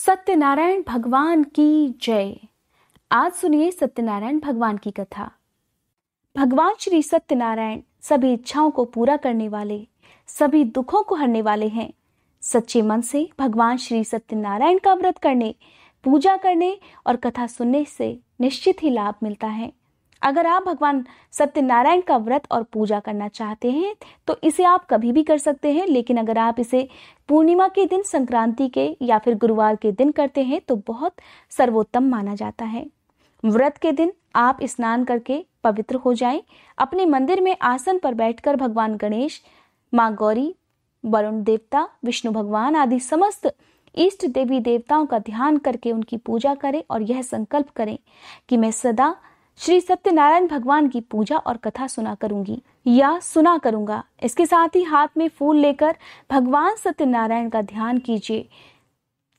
सत्यनारायण भगवान की जय आज सुनिए सत्यनारायण भगवान की कथा भगवान श्री सत्यनारायण सभी इच्छाओं को पूरा करने वाले सभी दुखों को हरने वाले हैं सच्चे मन से भगवान श्री सत्यनारायण का व्रत करने पूजा करने और कथा सुनने से निश्चित ही लाभ मिलता है अगर आप भगवान सत्यनारायण का व्रत और पूजा करना चाहते हैं तो इसे आप कभी भी कर सकते हैं लेकिन अगर आप इसे पूर्णिमा के दिन संक्रांति के या फिर गुरुवार के दिन करते हैं तो बहुत सर्वोत्तम माना जाता है व्रत के दिन आप स्नान करके पवित्र हो जाएं, अपने मंदिर में आसन पर बैठकर भगवान गणेश माँ गौरी वरुण देवता विष्णु भगवान आदि समस्त ईष्ट देवी देवताओं का ध्यान करके उनकी पूजा करें और यह संकल्प करें कि मैं सदा श्री सत्यनारायण भगवान की पूजा और कथा सुना करूंगी या सुना करूंगा इसके साथ ही हाथ में फूल लेकर भगवान सत्यनारायण का ध्यान कीजिए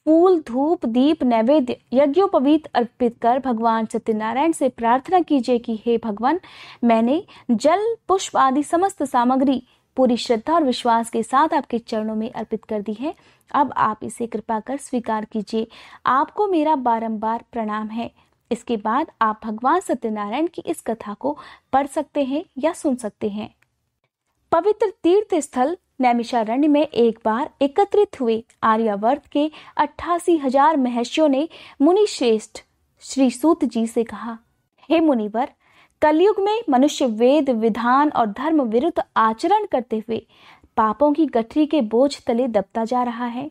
फूल धूप दीप नैवेद्य यज्ञोपवीत अर्पित कर भगवान सत्यनारायण से प्रार्थना कीजिए कि हे भगवान मैंने जल पुष्प आदि समस्त सामग्री पूरी श्रद्धा और विश्वास के साथ आपके चरणों में अर्पित कर दी है अब आप इसे कृपा कर स्वीकार कीजिए आपको मेरा बारंबार प्रणाम है इसके बाद आप भगवान सत्यनारायण की इस कथा को पढ़ सकते हैं या सुन सकते हैं पवित्र तीर्थ स्थल नैमिषारण्य में एक बार एकत्रित हुए आर्यावर्त के अट्ठासी हजार महर्षियों ने मुनि श्रेष्ठ श्री सूत जी से कहा हे मुनिवर कलयुग में मनुष्य वेद विधान और धर्म विरुद्ध आचरण करते हुए पापों की गठरी के बोझ तले दबता जा रहा है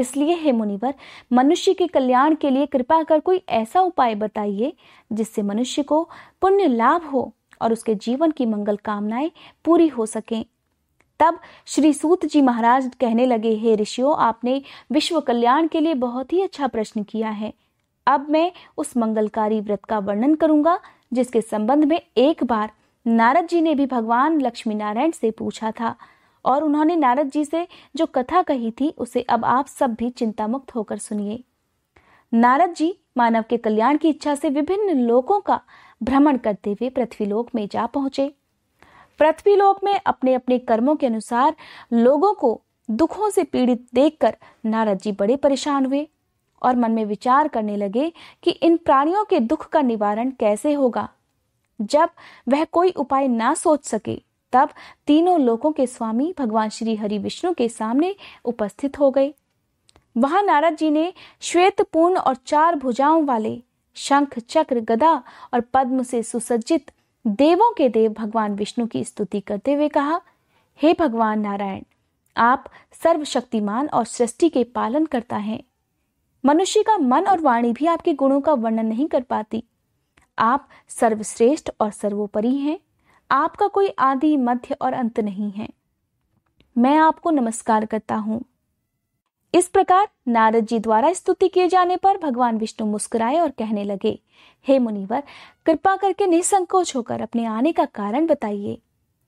इसलिए हे मुनिवर मनुष्य के कल्याण के लिए कृपा कर कोई ऐसा उपाय बताइए जिससे मनुष्य को पुण्य लाभ हो और उसके जीवन की मंगल कामनाएं पूरी हो सकें तब श्री सूत जी महाराज कहने लगे हे ऋषियों आपने विश्व कल्याण के लिए बहुत ही अच्छा प्रश्न किया है अब मैं उस मंगलकारी व्रत का वर्णन करूंगा जिसके संबंध में एक बार नारद जी ने भी भगवान लक्ष्मी नारायण से पूछा था और उन्होंने नारद जी से जो कथा कही थी उसे अब आप सब भी चिंता मुक्त होकर सुनिए नारद जी मानव के कल्याण की इच्छा से विभिन्न लोकों का भ्रमण करते हुए पृथ्वीलोक में जा पहुंचे पृथ्वीलोक में अपने अपने कर्मों के अनुसार लोगों को दुखों से पीड़ित देखकर नारद जी बड़े परेशान हुए और मन में विचार करने लगे कि इन प्राणियों के दुख का निवारण कैसे होगा जब वह कोई उपाय ना सोच सके तब तीनों लोकों के स्वामी भगवान श्री हरि विष्णु के सामने उपस्थित हो गए वहां नारद जी ने श्वेत पूर्ण और चार भुजाओं वाले शंख चक्र गदा और पद्म से सुसज्जित देवों के देव भगवान विष्णु की स्तुति करते हुए कहा हे भगवान नारायण आप सर्वशक्तिमान और सृष्टि के पालन करता है मनुष्य का मन और वाणी भी आपके गुणों का वर्णन नहीं कर पाती आप सर्वश्रेष्ठ और सर्वोपरि हैं आपका कोई आदि मध्य और अंत नहीं है मैं आपको नमस्कार करता हूं इस प्रकार नारद जी द्वारा स्तुति किए जाने पर भगवान विष्णु मुस्कुराए और कहने लगे हे मुनिवर कृपा करके निसंकोच होकर अपने आने का कारण बताइए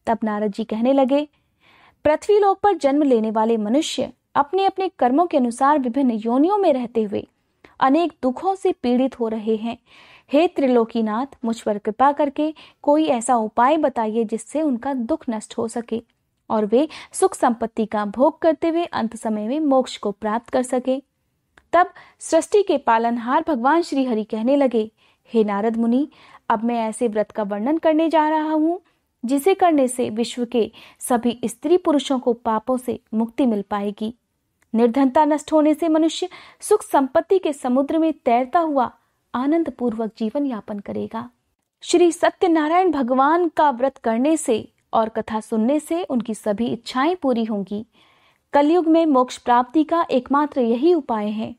तब नारद जी कहने लगे पृथ्वी लोक पर जन्म लेने वाले मनुष्य अपने अपने कर्मों के अनुसार विभिन्न योनियों में रहते हुए अनेक दुखों से पीड़ित हो रहे हैं हे त्रिलोकीनाथ मुझ पर कृपा करके कोई ऐसा उपाय बताइए जिससे उनका दुख नष्ट हो सके और वे सुख संपत्ति का भोग करते हुए अंत समय में मोक्ष को प्राप्त कर सके तब सृष्टि के पालनहार भगवान श्री हरि कहने लगे हे नारद मुनि अब मैं ऐसे व्रत का वर्णन करने जा रहा हूँ जिसे करने से विश्व के सभी स्त्री पुरुषों को पापों से मुक्ति मिल पाएगी निर्धनता नष्ट होने से मनुष्य सुख संपत्ति के समुद्र में तैरता हुआ आनंद पूर्वक जीवन यापन करेगा श्री सत्यनारायण भगवान का व्रत करने से और कथा सुनने से उनकी सभी इच्छाएं पूरी होंगी कलयुग में मोक्ष प्राप्ति का एकमात्र यही उपाय है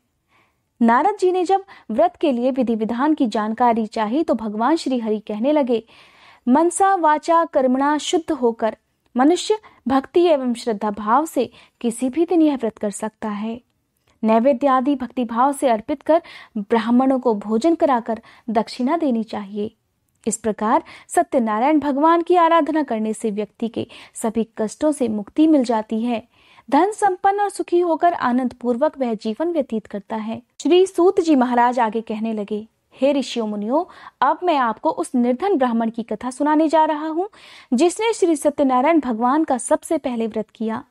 नारद जी ने जब व्रत के लिए विधि विधान की जानकारी चाही तो भगवान श्री हरि कहने लगे मनसा वाचा कर्मणा शुद्ध होकर मनुष्य भक्ति एवं श्रद्धा भाव से किसी भी दिन यह व्रत कर सकता है नैवेद्य आदि भक्तिभाव से अर्पित कर ब्राह्मणों को भोजन कराकर दक्षिणा देनी चाहिए इस प्रकार सत्यनारायण भगवान की आराधना करने से व्यक्ति के सभी कष्टों से मुक्ति मिल जाती है धन संपन्न और सुखी होकर आनंद पूर्वक वह जीवन व्यतीत करता है श्री सूत जी महाराज आगे कहने लगे हे ऋषियों मुनियों अब मैं आपको उस निर्धन ब्राह्मण की कथा सुनाने जा रहा हूँ जिसने श्री सत्यनारायण भगवान का सबसे पहले व्रत किया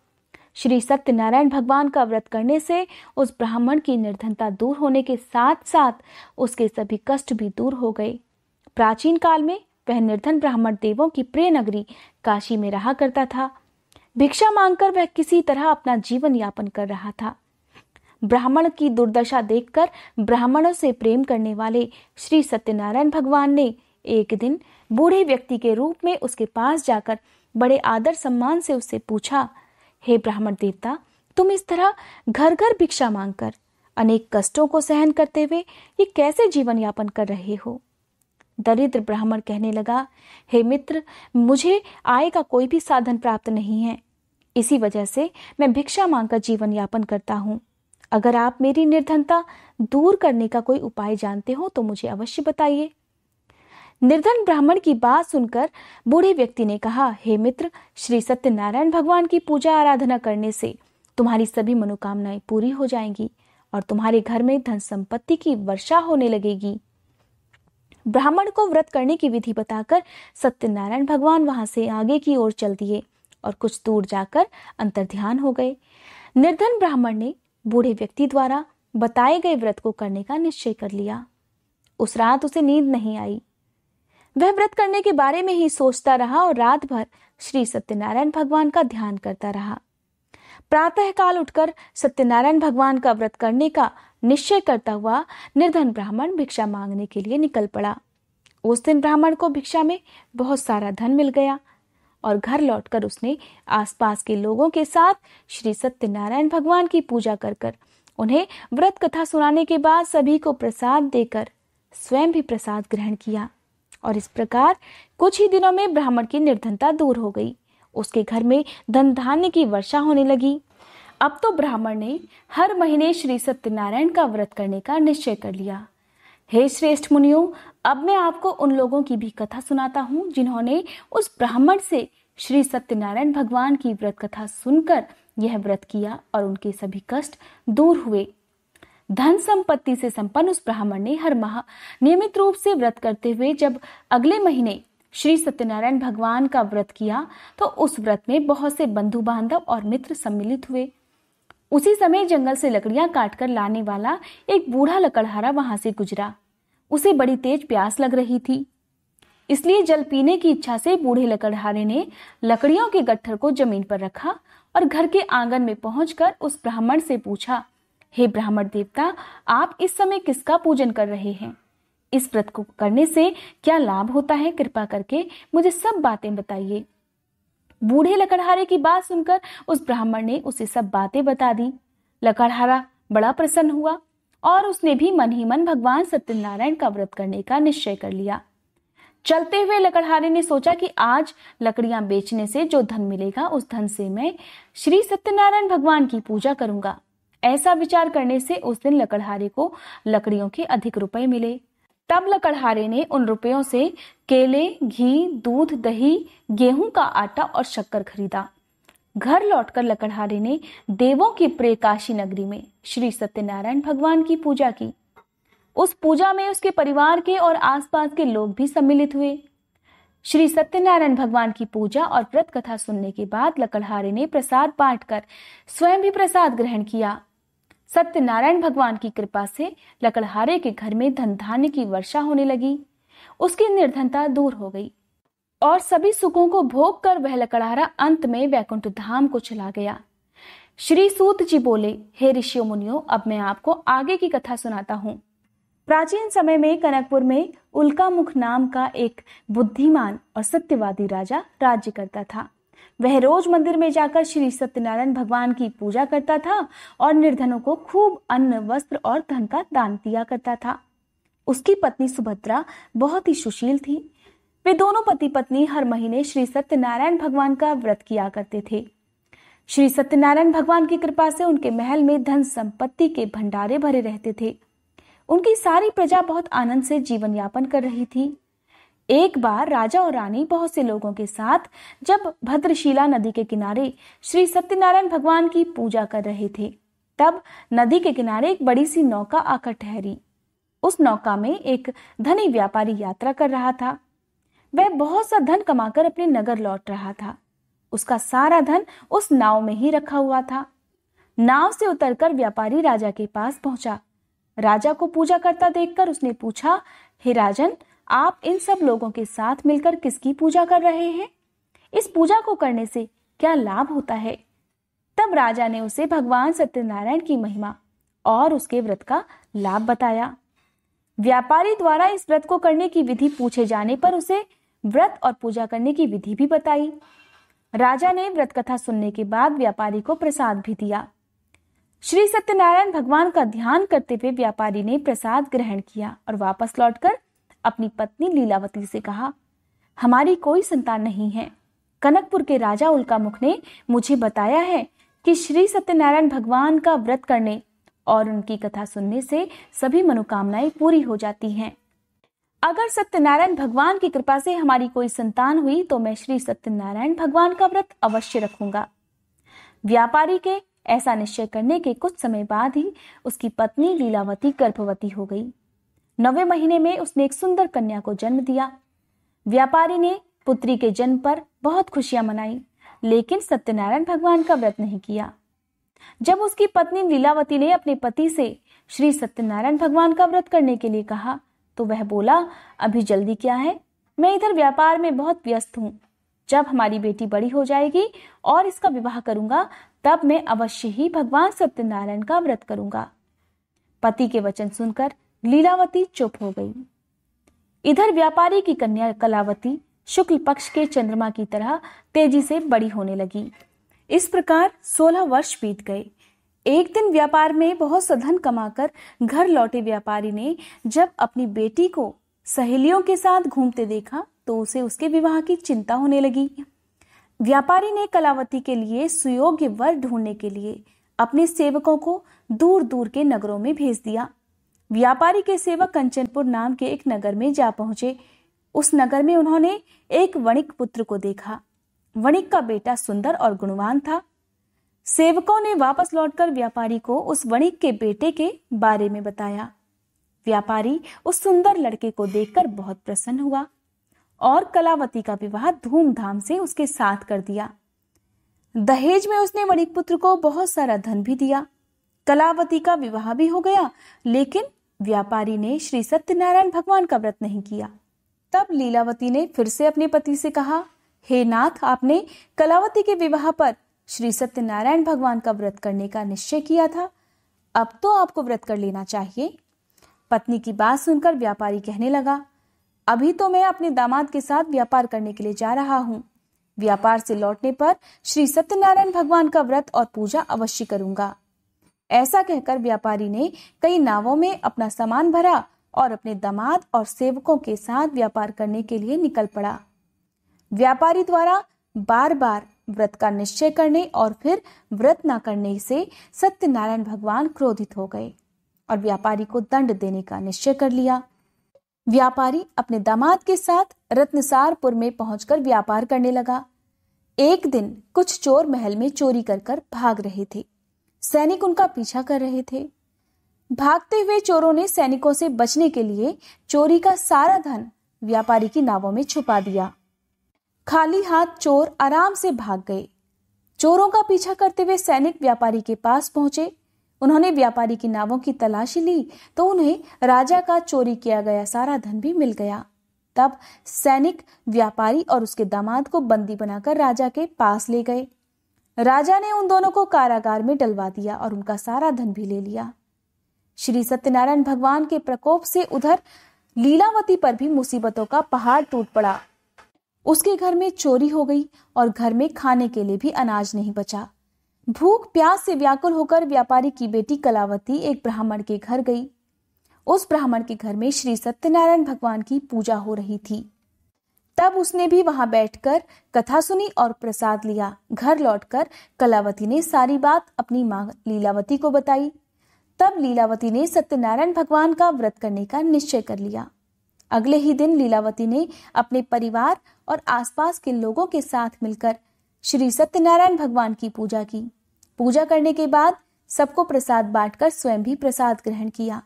श्री सत्यनारायण भगवान का व्रत करने से उस ब्राह्मण की निर्धनता दूर होने के साथ साथ उसके सभी कष्ट भी दूर हो गए प्राचीन काल में वह निर्धन ब्राह्मण देवों की प्रिय नगरी काशी में रहा करता था भिक्षा मांगकर वह किसी तरह अपना जीवन यापन कर रहा था ब्राह्मण की दुर्दशा देखकर ब्राह्मणों से प्रेम करने वाले श्री सत्यनारायण भगवान ने एक दिन बूढ़े व्यक्ति के रूप में उसके पास जाकर बड़े आदर सम्मान से उससे पूछा हे ब्राह्मण देवता तुम इस तरह घर घर भिक्षा मांगकर अनेक कष्टों को सहन करते हुए ये कैसे जीवन यापन कर रहे हो दरिद्र ब्राह्मण कहने लगा हे मित्र मुझे आय का कोई भी साधन प्राप्त नहीं है इसी वजह से मैं भिक्षा मांगकर जीवन यापन करता हूँ अगर आप मेरी निर्धनता दूर करने का कोई उपाय जानते हो तो मुझे अवश्य बताइए निर्धन ब्राह्मण की बात सुनकर बूढ़े व्यक्ति ने कहा हे मित्र श्री सत्यनारायण भगवान की पूजा आराधना करने से तुम्हारी सभी मनोकामनाएं पूरी हो जाएंगी और तुम्हारे घर में धन संपत्ति की वर्षा होने लगेगी ब्राह्मण को व्रत करने की विधि बताकर सत्यनारायण भगवान वहां से आगे की ओर चल दिए और कुछ दूर जाकर अंतर्ध्यान हो गए निर्धन ब्राह्मण ने बूढ़े व्यक्ति द्वारा बताए गए व्रत को करने का निश्चय कर लिया उस रात उसे नींद नहीं आई वह व्रत करने के बारे में ही सोचता रहा और रात भर श्री सत्यनारायण भगवान का ध्यान करता रहा प्रातः काल उठकर सत्यनारायण भगवान का व्रत करने का निश्चय करता हुआ निर्धन ब्राह्मण भिक्षा मांगने के लिए निकल पड़ा उस दिन ब्राह्मण को भिक्षा में बहुत सारा धन मिल गया और घर लौटकर उसने आसपास के लोगों के साथ श्री सत्यनारायण भगवान की पूजा कर कर उन्हें व्रत कथा सुनाने के बाद सभी को प्रसाद देकर स्वयं भी प्रसाद ग्रहण किया और इस प्रकार कुछ ही दिनों में ब्राह्मण की निर्धनता दूर हो गई उसके घर में धन धान्य की वर्षा होने लगी अब तो ब्राह्मण ने हर महीने श्री सत्यनारायण का व्रत करने का निश्चय कर लिया हे श्रेष्ठ मुनियो अब मैं आपको उन लोगों की भी कथा सुनाता हूँ जिन्होंने उस ब्राह्मण से श्री सत्यनारायण भगवान की व्रत कथा सुनकर यह व्रत किया और उनके सभी कष्ट दूर हुए धन संपत्ति से संपन्न उस ब्राह्मण ने हर माह नियमित रूप से व्रत करते हुए जब अगले महीने श्री सत्यनारायण भगवान का व्रत किया तो उस व्रत में बहुत से बंधु बांधव और मित्र सम्मिलित हुए उसी समय जंगल से लकड़ियां काटकर लाने वाला एक बूढ़ा लकड़हारा वहां से गुजरा उसे बड़ी तेज प्यास लग रही थी इसलिए जल पीने की इच्छा से बूढ़े लकड़हारे ने लकड़ियों के गट्ठर को जमीन पर रखा और घर के आंगन में पहुंचकर उस ब्राह्मण से पूछा हे ब्राह्मण देवता आप इस समय किसका पूजन कर रहे हैं इस व्रत को करने से क्या लाभ होता है कृपा करके मुझे सब बातें बताइए बूढ़े लकड़हारे की बात सुनकर उस ब्राह्मण ने उसे सब बातें बता दी लकड़हारा बड़ा प्रसन्न हुआ और उसने भी मन ही मन भगवान सत्यनारायण का व्रत करने का निश्चय कर लिया चलते हुए लकड़हारे ने सोचा कि आज लकड़ियां बेचने से जो धन मिलेगा उस धन से मैं श्री सत्यनारायण भगवान की पूजा करूंगा ऐसा विचार करने से उस दिन लकड़हारे को लकड़ियों के अधिक रुपए मिले तब लकड़हारे ने उन रुपयों से केले घी दूध दही गेहूं का आटा और शक्कर खरीदा घर लौटकर लकड़हारे ने देवों की प्रेकाशी नगरी में श्री सत्यनारायण भगवान की पूजा की उस पूजा में उसके परिवार के और आसपास के लोग भी सम्मिलित हुए श्री सत्यनारायण भगवान की पूजा और व्रत कथा सुनने के बाद लकड़हारे ने प्रसाद बांटकर स्वयं भी प्रसाद ग्रहण किया सत्यनारायण भगवान की कृपा से लकड़हारे के घर में धन धान्य की वर्षा होने लगी उसकी निर्धनता दूर हो गई और सभी सुखों को भोग कर वह लकड़हारा अंत में वैकुंठ धाम को चला गया श्री सूत जी बोले हे ऋषि मुनियो अब मैं आपको आगे की कथा सुनाता हूँ प्राचीन समय में कनकपुर में उल्कामुख नाम का एक बुद्धिमान और सत्यवादी राजा राज्य करता था वह रोज मंदिर में जाकर श्री सत्यनारायण भगवान की पूजा करता था और निर्धनों को खूब अन्न वस्त्र और धन का दान दिया करता था उसकी पत्नी सुभद्रा बहुत ही सुशील थी वे दोनों पति पत्नी हर महीने श्री सत्यनारायण भगवान का व्रत किया करते थे श्री सत्यनारायण भगवान की कृपा से उनके महल में धन संपत्ति के भंडारे भरे रहते थे उनकी सारी प्रजा बहुत आनंद से जीवन यापन कर रही थी एक बार राजा और रानी बहुत से लोगों के साथ जब भद्रशिला नदी के किनारे श्री सत्यनारायण भगवान की पूजा कर रहे थे तब नदी के किनारे एक बड़ी सी नौका आकर ठहरी उस नौका में एक धनी व्यापारी यात्रा कर रहा था वह बहुत सा धन कमाकर अपने नगर लौट रहा था उसका सारा धन उस नाव में ही रखा हुआ था नाव से उतरकर व्यापारी राजा के पास पहुंचा राजा को पूजा करता देखकर उसने पूछा हे राजन आप इन सब लोगों के साथ मिलकर किसकी पूजा कर रहे हैं इस पूजा को करने से क्या लाभ होता है तब राजा ने उसे भगवान सत्यनारायण की महिमा और उसके व्रत का लाभ बताया व्यापारी द्वारा इस व्रत को करने की विधि पूछे जाने पर उसे व्रत और पूजा करने की विधि भी बताई राजा ने व्रत कथा सुनने के बाद व्यापारी को प्रसाद भी दिया श्री सत्यनारायण भगवान का ध्यान करते हुए व्यापारी ने प्रसाद ग्रहण किया और वापस लौटकर अपनी पत्नी लीलावती से कहा हमारी कोई संतान नहीं है कनकपुर के राजा उल्का मुख ने मुझे बताया है कि श्री सत्यनारायण भगवान का व्रत करने और उनकी कथा सुनने से सभी मनोकामनाएं पूरी हो जाती हैं अगर सत्यनारायण भगवान की कृपा से हमारी कोई संतान हुई तो मैं श्री सत्यनारायण भगवान का व्रत अवश्य रखूंगा व्यापारी के ऐसा निश्चय करने के कुछ समय बाद ही उसकी पत्नी लीलावती गर्भवती हो गई नवे महीने में उसने एक सुंदर कन्या को जन्म दिया व्यापारी ने पुत्री के जन्म पर बहुत खुशियां मनाई लेकिन सत्यनारायण भगवान का व्रत नहीं किया जब उसकी पत्नी लीलावती ने अपने पति से श्री सत्यनारायण भगवान का व्रत करने के लिए कहा तो वह बोला अभी जल्दी क्या है मैं इधर व्यापार में बहुत व्यस्त हूँ जब हमारी बेटी बड़ी हो जाएगी और इसका विवाह करूंगा तब मैं अवश्य ही भगवान सत्यनारायण का व्रत करूंगा पति के वचन सुनकर लीलावती चुप हो गई इधर व्यापारी की कन्या कलावती शुक्ल पक्ष के चंद्रमा की तरह तेजी से बड़ी होने लगी इस प्रकार सोलह वर्ष बीत गए एक दिन व्यापार में बहुत सधन कमाकर घर लौटे व्यापारी ने जब अपनी बेटी को सहेलियों के साथ घूमते देखा तो उसे उसके विवाह की चिंता होने लगी व्यापारी ने कलावती के लिए सुयोग्य वर ढूंढने के लिए अपने सेवकों को दूर दूर के नगरों में भेज दिया व्यापारी के सेवक कंचनपुर नाम के एक नगर में जा पहुंचे उस नगर में उन्होंने एक वणिक पुत्र को देखा वणिक का बेटा सुंदर और गुणवान था सेवकों ने वापस लौटकर व्यापारी को उस वणिक के बेटे के बारे में बताया व्यापारी उस सुंदर लड़के को देखकर बहुत प्रसन्न हुआ और कलावती का विवाह धूमधाम से उसके साथ कर दिया दहेज में उसने वणिक पुत्र को बहुत सारा धन भी दिया कलावती का विवाह भी हो गया लेकिन व्यापारी ने श्री सत्यनारायण भगवान का व्रत नहीं किया तब लीलावती ने फिर से अपने पति से कहा हे नाथ आपने कलावती के विवाह पर श्री सत्यनारायण भगवान का व्रत करने का निश्चय किया था अब तो आपको व्रत कर लेना चाहिए पत्नी की बात सुनकर व्यापारी कहने लगा अभी तो मैं अपने दामाद के साथ व्यापार करने के लिए जा रहा हूँ व्यापार से लौटने पर श्री सत्यनारायण भगवान का व्रत और पूजा अवश्य करूंगा ऐसा कहकर व्यापारी ने कई नावों में अपना सामान भरा और अपने दामाद और सेवकों के साथ व्यापार करने के लिए निकल पड़ा व्यापारी द्वारा बार बार व्रत का निश्चय करने और फिर व्रत न करने से सत्यनारायण भगवान क्रोधित हो गए और व्यापारी को दंड देने का निश्चय कर लिया व्यापारी अपने दामाद के साथ रत्नसारपुर में पहुंचकर व्यापार करने लगा एक दिन कुछ चोर महल में चोरी कर कर भाग रहे थे सैनिक उनका पीछा कर रहे थे भागते हुए चोरों ने सैनिकों से बचने के लिए चोरी का सारा धन व्यापारी की नावों में छुपा दिया खाली हाथ चोर आराम से भाग गए चोरों का पीछा करते हुए सैनिक व्यापारी के पास पहुंचे उन्होंने व्यापारी की नावों की तलाशी ली तो उन्हें राजा का चोरी किया गया सारा धन भी मिल गया तब सैनिक व्यापारी और उसके दामाद को बंदी बनाकर राजा के पास ले गए राजा ने उन दोनों को कारागार में डलवा दिया और उनका सारा धन भी ले लिया श्री सत्यनारायण भगवान के प्रकोप से उधर लीलावती पर भी मुसीबतों का पहाड़ टूट पड़ा उसके घर में चोरी हो गई और घर में खाने के लिए भी अनाज नहीं बचा भूख प्यास से व्याकुल होकर व्यापारी की बेटी कलावती एक ब्राह्मण के घर गई उस ब्राह्मण के घर में श्री सत्यनारायण भगवान की पूजा हो रही थी तब उसने भी वहां बैठकर कथा सुनी और प्रसाद लिया घर लौटकर कलावती ने सारी बात अपनी माँ लीलावती को बताई तब लीलावती ने सत्यनारायण भगवान का व्रत करने का निश्चय कर लिया अगले ही दिन लीलावती ने अपने परिवार और आसपास के लोगों के साथ मिलकर श्री सत्यनारायण भगवान की पूजा की पूजा करने के बाद सबको प्रसाद बांटकर स्वयं भी प्रसाद ग्रहण किया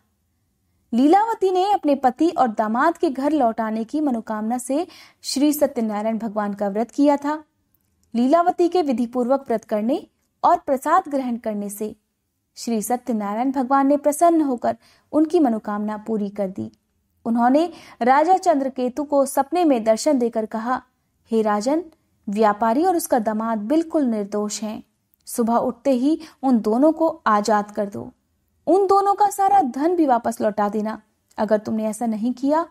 लीलावती ने अपने पति और दामाद के घर लौटाने की मनोकामना से श्री सत्यनारायण भगवान का व्रत किया था लीलावती के विधिपूर्वक व्रत करने और प्रसाद ग्रहण करने से श्री सत्यनारायण भगवान ने प्रसन्न होकर उनकी मनोकामना पूरी कर दी उन्होंने राजा चंद्रकेतु को सपने में दर्शन देकर कहा हे राजन व्यापारी और उसका दामाद बिल्कुल निर्दोष हैं सुबह उठते ही उन दोनों को आजाद कर दो उन दोनों का सारा धन भी वापस लौटा देना अगर तुमने ऐसा नहीं किया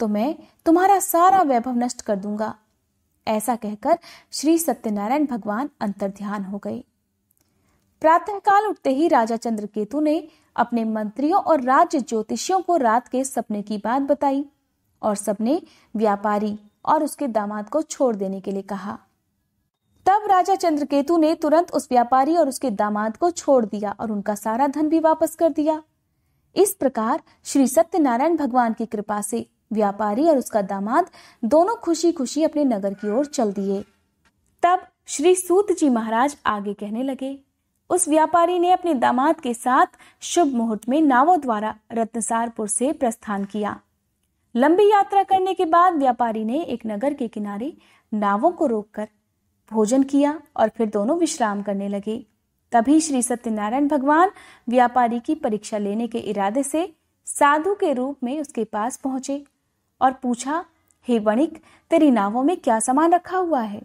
तो मैं तुम्हारा सारा वैभव नष्ट कर दूंगा ऐसा कहकर श्री सत्यनारायण भगवान अंतर ध्यान हो गए प्रातःकाल उठते ही राजा चंद्रकेतु ने अपने मंत्रियों और राज्य ज्योतिषियों को रात के सपने की बात बताई और सबने व्यापारी और उसके दामाद को छोड़ देने के लिए कहा तब राजा चंद्रकेतु ने तुरंत उस व्यापारी और उसके दामाद को छोड़ दिया और उनका सारा धन भी वापस कर दिया इस प्रकार श्री सत्यनारायण भगवान की कृपा से व्यापारी और उसका दामाद दोनों खुशी खुशी अपने नगर की ओर चल दिए तब श्री सूत जी महाराज आगे कहने लगे उस व्यापारी ने अपने दामाद के साथ शुभ मुहूर्त में नावों द्वारा रत्नसारपुर से प्रस्थान किया लंबी यात्रा करने के बाद व्यापारी ने एक नगर के किनारे नावों को रोककर भोजन किया और फिर दोनों विश्राम करने लगे तभी श्री सत्यनारायण भगवान व्यापारी की परीक्षा लेने के इरादे से साधु के रूप में उसके पास पहुंचे और पूछा हे वणिक तेरी नावों में क्या सामान रखा हुआ है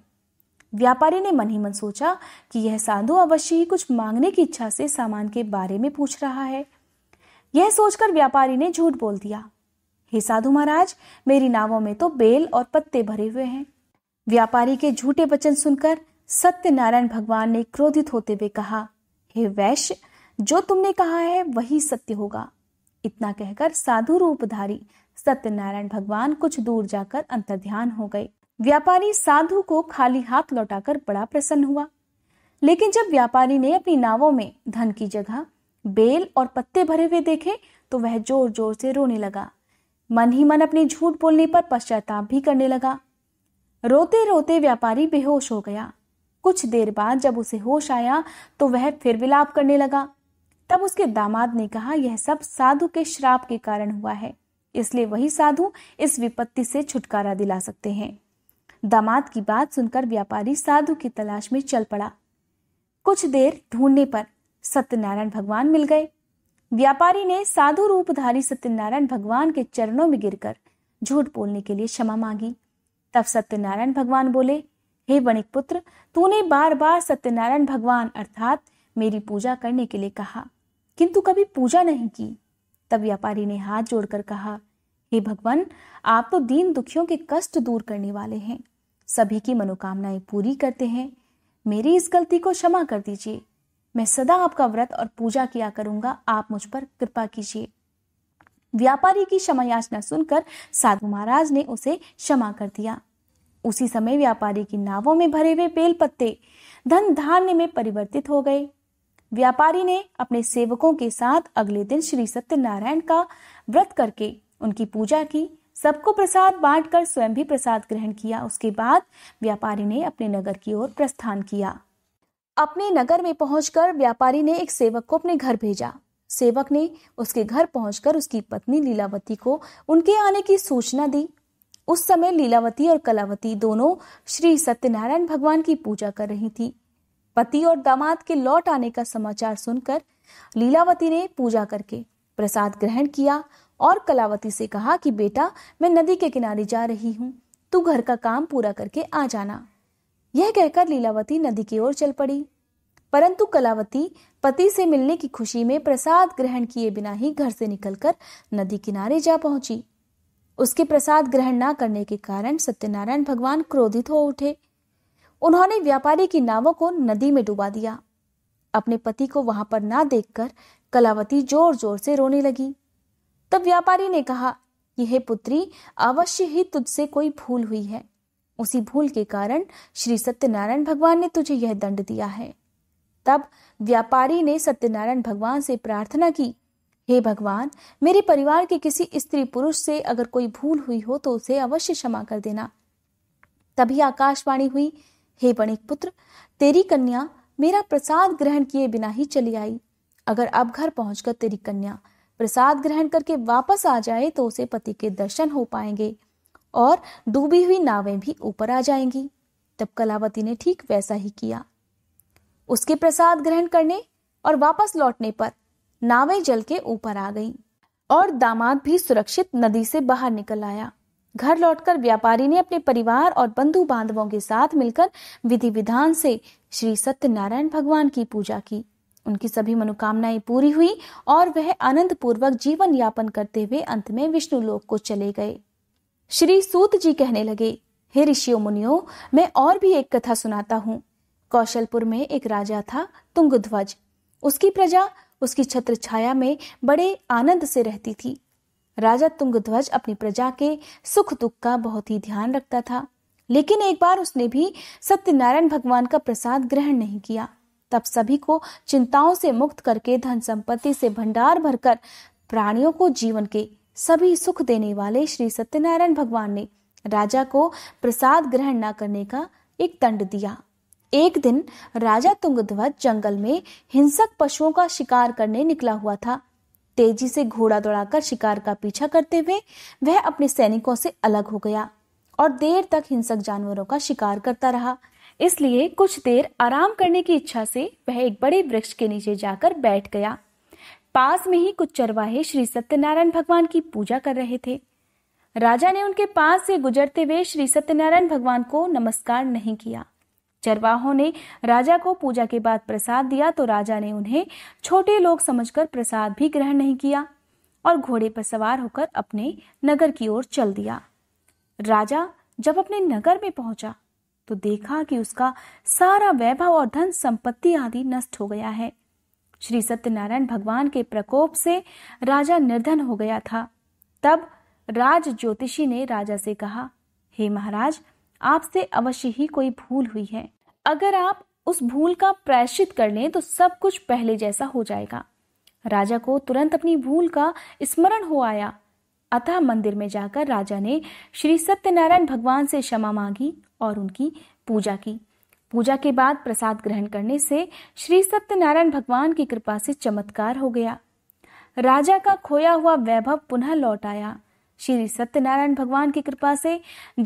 व्यापारी ने मन ही मन सोचा कि यह साधु अवश्य ही कुछ मांगने की इच्छा से सामान के बारे में पूछ रहा है यह सोचकर व्यापारी ने झूठ बोल दिया हे साधु महाराज मेरी नावों में तो बेल और पत्ते भरे हुए हैं व्यापारी के झूठे वचन सुनकर सत्यनारायण भगवान ने क्रोधित होते हुए कहा हे वैश्य जो तुमने कहा है वही सत्य होगा इतना कहकर साधु रूपधारी सत्यनारायण भगवान कुछ दूर जाकर अंतर्ध्यान हो गए व्यापारी साधु को खाली हाथ लौटाकर बड़ा प्रसन्न हुआ लेकिन जब व्यापारी ने अपनी नावों में धन की जगह बेल और पत्ते भरे हुए देखे तो वह जोर जोर से रोने लगा मन ही मन अपने झूठ बोलने पर पश्चाताप भी करने लगा रोते रोते व्यापारी बेहोश हो गया कुछ देर बाद जब उसे होश आया तो वह फिर विलाप करने लगा तब उसके दामाद ने कहा यह सब साधु के श्राप के कारण हुआ है इसलिए वही साधु इस विपत्ति से छुटकारा दिला सकते हैं दामाद की बात सुनकर व्यापारी साधु की तलाश में चल पड़ा कुछ देर ढूंढने पर सत्यनारायण भगवान मिल गए व्यापारी ने साधु रूपधारी सत्यनारायण भगवान के चरणों में गिरकर झूठ बोलने के लिए क्षमा मांगी तब सत्यनारायण भगवान बोले हे वणिक पुत्र तूने बार बार सत्यनारायण भगवान अर्थात मेरी पूजा करने के लिए कहा किंतु कभी पूजा नहीं की तब व्यापारी ने हाथ जोड़कर कहा हे भगवान आप तो दीन दुखियों के कष्ट दूर करने वाले हैं सभी की मनोकामनाएं पूरी करते हैं मेरी इस गलती को क्षमा कर दीजिए मैं सदा आपका व्रत और पूजा किया करूंगा आप मुझ पर कृपा कीजिए व्यापारी की क्षमा याचना सुनकर साधु महाराज ने उसे क्षमा कर दिया उसी समय व्यापारी की नावों में भरे हुए बेल पत्ते धन धान्य में परिवर्तित हो गए व्यापारी ने अपने सेवकों के साथ अगले दिन श्री सत्यनारायण का व्रत करके उनकी पूजा की सबको प्रसाद बांटकर स्वयं भी प्रसाद ग्रहण किया उसके बाद व्यापारी ने अपने नगर की ओर प्रस्थान किया अपने नगर में पहुंचकर व्यापारी ने एक सेवक को अपने घर भेजा सेवक ने उसके घर पहुंचकर उसकी पत्नी लीलावती को उनके आने की सूचना दी उस समय लीलावती और कलावती दोनों श्री सत्यनारायण भगवान की पूजा कर रही थी पति और दामाद के लौट आने का समाचार सुनकर लीलावती ने पूजा करके प्रसाद ग्रहण किया और कलावती से कहा कि बेटा मैं नदी के किनारे जा रही हूँ तू घर का काम पूरा करके आ जाना यह कहकर लीलावती नदी की ओर चल पड़ी परंतु कलावती पति से मिलने की खुशी में प्रसाद ग्रहण किए बिना ही घर से निकलकर नदी किनारे जा पहुंची उसके प्रसाद ग्रहण न करने के कारण सत्यनारायण भगवान क्रोधित हो उठे उन्होंने व्यापारी की नावों को नदी में डुबा दिया अपने पति को वहां पर ना देखकर कलावती जोर जोर से रोने लगी तब व्यापारी ने कहा यह पुत्री अवश्य ही तुझसे कोई भूल हुई है उसी भूल के कारण श्री सत्यनारायण भगवान ने तुझे यह दंड दिया है तब व्यापारी ने सत्यनारायण भगवान से प्रार्थना की हे भगवान मेरे परिवार के किसी स्त्री पुरुष से अगर कोई भूल हुई हो तो उसे अवश्य क्षमा कर देना तभी आकाशवाणी हुई हे बणिक पुत्र तेरी कन्या मेरा प्रसाद ग्रहण किए बिना ही चली आई अगर अब घर पहुंचकर तेरी कन्या प्रसाद ग्रहण करके वापस आ जाए तो उसे पति के दर्शन हो पाएंगे और डूबी हुई नावें भी ऊपर आ जाएंगी तब कलावती ने ठीक वैसा ही किया उसके प्रसाद ग्रहण करने और वापस लौटने पर नावें जल के ऊपर आ गईं और दामाद भी सुरक्षित नदी से बाहर निकल आया घर लौटकर व्यापारी ने अपने परिवार और बंधु बांधवों के साथ मिलकर विधि विधान से श्री सत्यनारायण भगवान की पूजा की उनकी सभी मनोकामनाएं पूरी हुई और वह आनंद पूर्वक जीवन यापन करते हुए अंत में विष्णु लोक को चले गए श्री सूत जी कहने लगे हे ऋषियों मुनियो मैं और भी एक कथा सुनाता हूँ कौशलपुर में एक राजा था तुंगध्वज उसकी प्रजा उसकी छत्र छाया में बड़े आनंद से रहती थी राजा तुंगध्वज अपनी प्रजा के सुख दुख का बहुत ही ध्यान रखता था लेकिन एक बार उसने भी सत्यनारायण भगवान का प्रसाद ग्रहण नहीं किया तब सभी को चिंताओं से मुक्त करके धन संपत्ति से भंडार भरकर प्राणियों को जीवन के सभी सुख देने वाले श्री सत्यनारायण भगवान ने राजा को प्रसाद ग्रहण न करने का एक दंड दिया एक दिन राजा तुंगध्वज जंगल में हिंसक पशुओं का शिकार करने निकला हुआ था तेजी से घोड़ा दौड़ाकर शिकार का पीछा करते हुए वह अपने सैनिकों से अलग हो गया और देर तक हिंसक जानवरों का शिकार करता रहा इसलिए कुछ देर आराम करने की इच्छा से वह एक बड़े वृक्ष के नीचे जाकर बैठ गया पास में ही कुछ चरवाहे श्री सत्यनारायण भगवान की पूजा कर रहे थे राजा ने उनके पास से गुजरते हुए श्री सत्यनारायण भगवान को नमस्कार नहीं किया चरवाहों ने राजा को पूजा के बाद प्रसाद दिया तो राजा ने उन्हें छोटे लोग समझकर प्रसाद भी ग्रहण नहीं किया और घोड़े पर सवार होकर अपने नगर की ओर चल दिया राजा जब अपने नगर में पहुंचा तो देखा कि उसका सारा वैभव और धन संपत्ति आदि नष्ट हो गया है श्री सत्यनारायण भगवान के प्रकोप से राजा निर्धन हो गया था तब राज ज्योतिषी ने राजा से कहा हे महाराज आपसे अवश्य ही कोई भूल हुई है अगर आप उस भूल का प्रायश्चित कर लें तो सब कुछ पहले जैसा हो जाएगा राजा को तुरंत अपनी भूल का स्मरण हो आया अतः मंदिर में जाकर राजा ने श्री सत्यनारायण भगवान से क्षमा मांगी और उनकी पूजा की पूजा के बाद प्रसाद ग्रहण करने से श्री सत्यनारायण भगवान की कृपा से चमत्कार हो गया राजा का खोया हुआ वैभव पुनः लौट आया श्री सत्यनारायण भगवान की कृपा से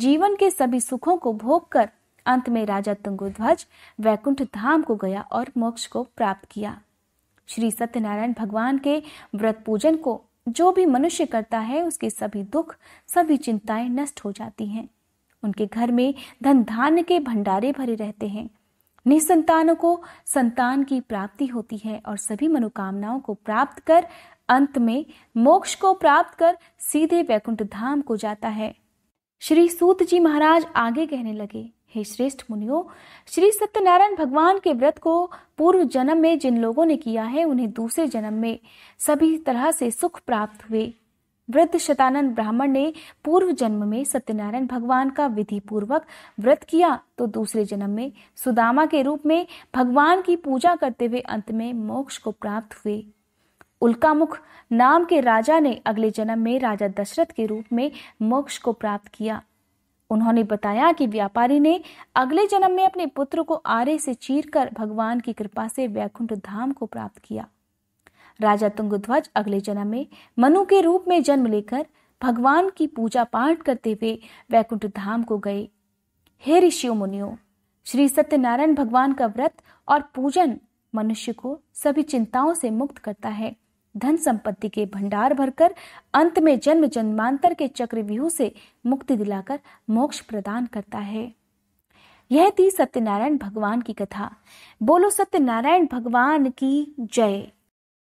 जीवन के सभी सुखों को भोग कर अंत में राजा तुंगुध्वज वैकुंठ धाम को गया और मोक्ष को प्राप्त किया श्री सत्यनारायण भगवान के व्रत पूजन को जो भी मनुष्य करता है उसके सभी दुख सभी चिंताएं नष्ट हो जाती हैं उनके घर में धन धान्य के भंडारे भरे रहते हैं निसंतानों को संतान की प्राप्ति होती है और सभी मनोकामनाओं को प्राप्त कर अंत में मोक्ष को प्राप्त कर सीधे वैकुंठ धाम को जाता है श्री सूत जी महाराज आगे कहने लगे हे श्रेष्ठ मुनियो श्री सत्यनारायण भगवान के व्रत को पूर्व जन्म में जिन लोगों ने किया है उन्हें दूसरे जन्म में सभी तरह से सुख प्राप्त हुए वृद्ध शतानंद ब्राह्मण ने पूर्व जन्म में सत्यनारायण भगवान का विधि पूर्वक व्रत किया तो दूसरे जन्म में सुदामा के रूप में भगवान की पूजा करते हुए अंत में मोक्ष को प्राप्त हुए उल्कामुख नाम के राजा ने अगले जन्म में राजा दशरथ के रूप में मोक्ष को प्राप्त किया उन्होंने बताया कि व्यापारी ने अगले जन्म में अपने पुत्र को आरे से चीरकर भगवान की कृपा से वैकुंठ धाम को प्राप्त किया राजा तुंगध्वज अगले जन्म में मनु के रूप में जन्म लेकर भगवान की पूजा पाठ करते हुए वैकुंठ धाम को गए हे ऋषियों मुनियों श्री सत्यनारायण भगवान का व्रत और पूजन मनुष्य को सभी चिंताओं से मुक्त करता है धन संपत्ति के भंडार भरकर अंत में जन्म जन्मांतर के चक्रव्यूह से मुक्ति दिलाकर मोक्ष प्रदान करता है यह थी सत्यनारायण भगवान की कथा बोलो सत्यनारायण भगवान की जय